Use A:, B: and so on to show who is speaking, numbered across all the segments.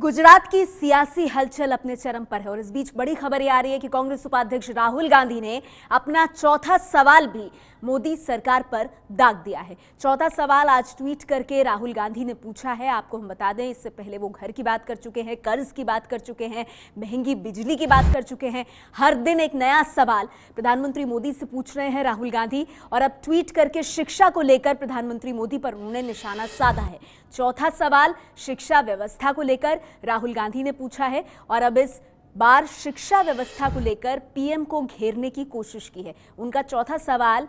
A: गुजरात की सियासी हलचल अपने चरम पर है और इस बीच बड़ी खबर ये आ रही है कि कांग्रेस उपाध्यक्ष राहुल गांधी ने अपना चौथा सवाल भी मोदी सरकार पर दाग दिया है चौथा सवाल आज ट्वीट करके राहुल गांधी ने पूछा है आपको हम बता दें इससे पहले वो घर की बात कर चुके हैं कर्ज की बात कर चुके हैं महंगी बिजली की बात कर चुके हैं हर दिन एक नया सवाल प्रधानमंत्री मोदी से पूछ रहे हैं राहुल गांधी और अब ट्वीट करके शिक्षा को लेकर प्रधानमंत्री मोदी पर उन्होंने निशाना साधा है चौथा सवाल शिक्षा व्यवस्था को लेकर राहुल गांधी ने पूछा है और अब इस बार शिक्षा व्यवस्था को लेकर पीएम को घेरने की कोशिश की है उनका चौथा सवाल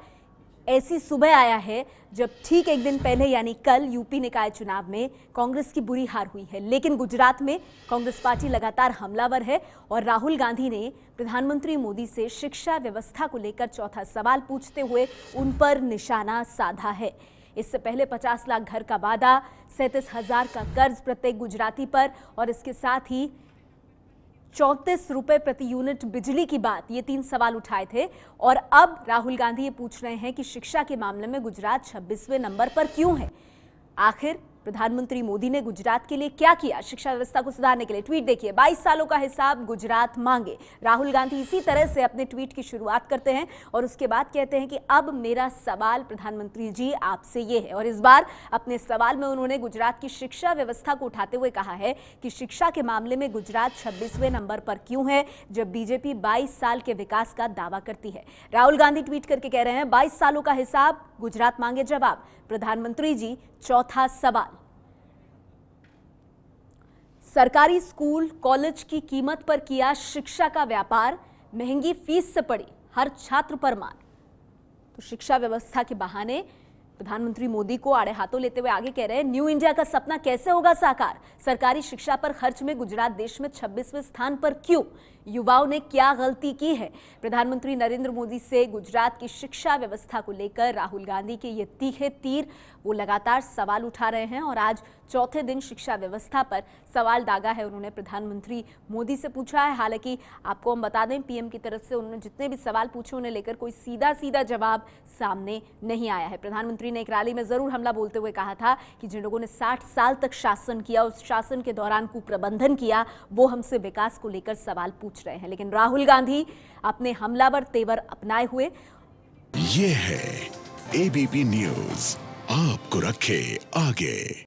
A: ऐसी सुबह आया है जब ठीक एक दिन पहले यानी कल यूपी निकाय चुनाव में कांग्रेस की बुरी हार हुई है लेकिन गुजरात में कांग्रेस पार्टी लगातार हमलावर है और राहुल गांधी ने प्रधानमंत्री मोदी से शिक्षा व्यवस्था को लेकर चौथा सवाल पूछते हुए उन पर निशाना साधा है इससे पहले 50 लाख घर का वादा सैंतीस हजार का कर्ज प्रत्येक गुजराती पर और इसके साथ ही चौंतीस रुपए प्रति यूनिट बिजली की बात ये तीन सवाल उठाए थे और अब राहुल गांधी ये पूछ रहे हैं कि शिक्षा के मामले में गुजरात छब्बीसवें नंबर पर क्यों है आखिर प्रधानमंत्री मोदी ने गुजरात के लिए क्या किया शिक्षा व्यवस्था को सुधारने के लिए ट्वीट देखिए 22 सालों का हिसाब गुजरात मांगे राहुल गांधी इसी तरह से अपने ट्वीट की शुरुआत करते हैं और उसके बाद कहते हैं कि अब मेरा सवाल प्रधानमंत्री जी आपसे ये है और इस बार अपने सवाल में उन्होंने गुजरात की शिक्षा व्यवस्था को उठाते हुए कहा है कि शिक्षा के मामले में गुजरात छब्बीसवें नंबर पर क्यों है जब बीजेपी बाईस साल के विकास का दावा करती है राहुल गांधी ट्वीट करके कह रहे हैं बाईस सालों का हिसाब गुजरात मांगे जवाब प्रधानमंत्री जी चौथा सवाल सरकारी स्कूल कॉलेज की कीमत पर किया शिक्षा का व्यापार महंगी फीस से पड़ी हर छात्र पर मार तो शिक्षा व्यवस्था के बहाने प्रधानमंत्री मोदी को आड़े हाथों लेते हुए आगे कह रहे हैं न्यू इंडिया का सपना कैसे होगा साकार सरकारी शिक्षा पर खर्च में गुजरात देश में 26वें स्थान पर क्यों युवाओं ने क्या गलती की है प्रधानमंत्री नरेंद्र मोदी से गुजरात की शिक्षा व्यवस्था को लेकर राहुल गांधी के ये तीखे तीर वो लगातार सवाल उठा रहे हैं और आज चौथे दिन शिक्षा व्यवस्था पर सवाल दागा है उन्होंने प्रधानमंत्री मोदी से पूछा है हालांकि आपको हम बता दें पीएम की तरफ से उन्होंने जितने भी सवाल पूछे उन्हें लेकर कोई सीधा सीधा जवाब सामने नहीं आया है प्रधानमंत्री ने एक रैली में जरूर हमला बोलते हुए कहा था कि जिन लोगों ने साठ साल तक शासन किया उस शासन के दौरान कुप्रबंधन किया वो हमसे विकास को लेकर सवाल पूछ रहे हैं लेकिन राहुल गांधी अपने हमलावर तेवर अपनाए हुए ये है एबीपी न्यूज आपको रखे आगे